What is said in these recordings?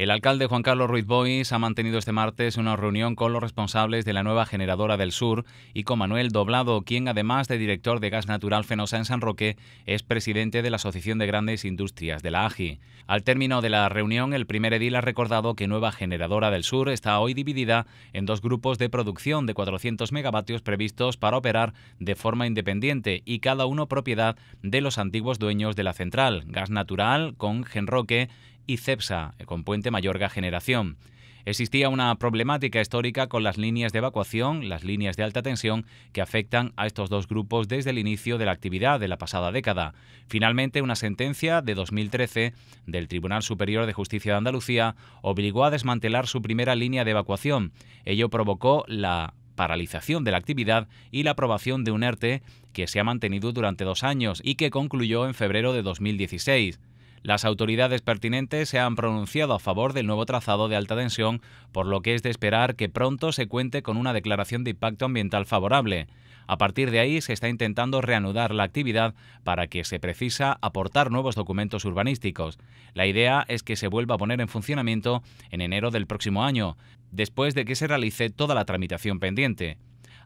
El alcalde Juan Carlos Ruiz Bois ha mantenido este martes una reunión con los responsables de la nueva generadora del sur y con Manuel Doblado, quien además de director de gas natural Fenosa en San Roque, es presidente de la Asociación de Grandes Industrias de la AGI. Al término de la reunión, el primer edil ha recordado que Nueva Generadora del Sur está hoy dividida en dos grupos de producción de 400 megavatios previstos para operar de forma independiente y cada uno propiedad de los antiguos dueños de la central, Gas Natural con Genroque y CEPSA, eh, con puente Mayorga Generación. Existía una problemática histórica con las líneas de evacuación, las líneas de alta tensión, que afectan a estos dos grupos desde el inicio de la actividad de la pasada década. Finalmente, una sentencia de 2013 del Tribunal Superior de Justicia de Andalucía obligó a desmantelar su primera línea de evacuación. Ello provocó la paralización de la actividad y la aprobación de un ERTE que se ha mantenido durante dos años y que concluyó en febrero de 2016. Las autoridades pertinentes se han pronunciado a favor del nuevo trazado de alta tensión, por lo que es de esperar que pronto se cuente con una declaración de impacto ambiental favorable. A partir de ahí se está intentando reanudar la actividad para que se precisa aportar nuevos documentos urbanísticos. La idea es que se vuelva a poner en funcionamiento en enero del próximo año, después de que se realice toda la tramitación pendiente.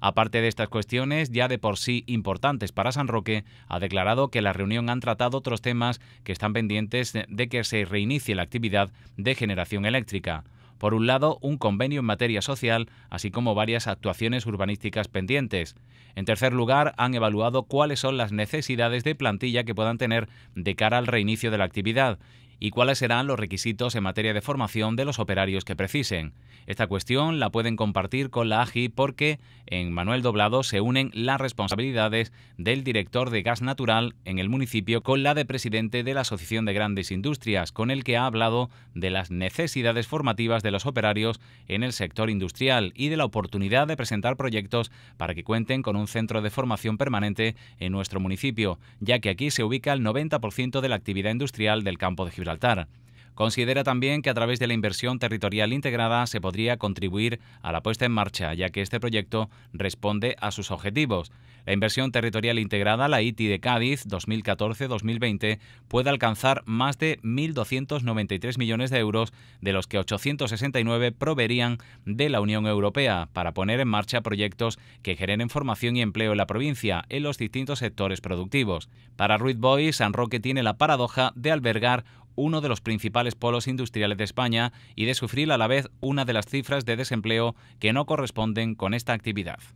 Aparte de estas cuestiones, ya de por sí importantes para San Roque, ha declarado que la reunión han tratado otros temas que están pendientes de que se reinicie la actividad de generación eléctrica. Por un lado, un convenio en materia social, así como varias actuaciones urbanísticas pendientes. En tercer lugar, han evaluado cuáles son las necesidades de plantilla que puedan tener de cara al reinicio de la actividad y cuáles serán los requisitos en materia de formación de los operarios que precisen. Esta cuestión la pueden compartir con la AGI porque en Manuel Doblado se unen las responsabilidades del director de gas natural en el municipio con la de presidente de la Asociación de Grandes Industrias, con el que ha hablado de las necesidades formativas de los operarios en el sector industrial y de la oportunidad de presentar proyectos para que cuenten con un centro de formación permanente en nuestro municipio, ya que aquí se ubica el 90% de la actividad industrial del campo de Gibraltar. Considera también que a través de la inversión territorial integrada se podría contribuir a la puesta en marcha, ya que este proyecto responde a sus objetivos. La inversión territorial integrada, la ITI de Cádiz 2014-2020, puede alcanzar más de 1.293 millones de euros, de los que 869 proveerían de la Unión Europea, para poner en marcha proyectos que generen formación y empleo en la provincia, en los distintos sectores productivos. Para Ruiz Boy, San Roque tiene la paradoja de albergar uno de los principales polos industriales de España y de sufrir a la vez una de las cifras de desempleo que no corresponden con esta actividad.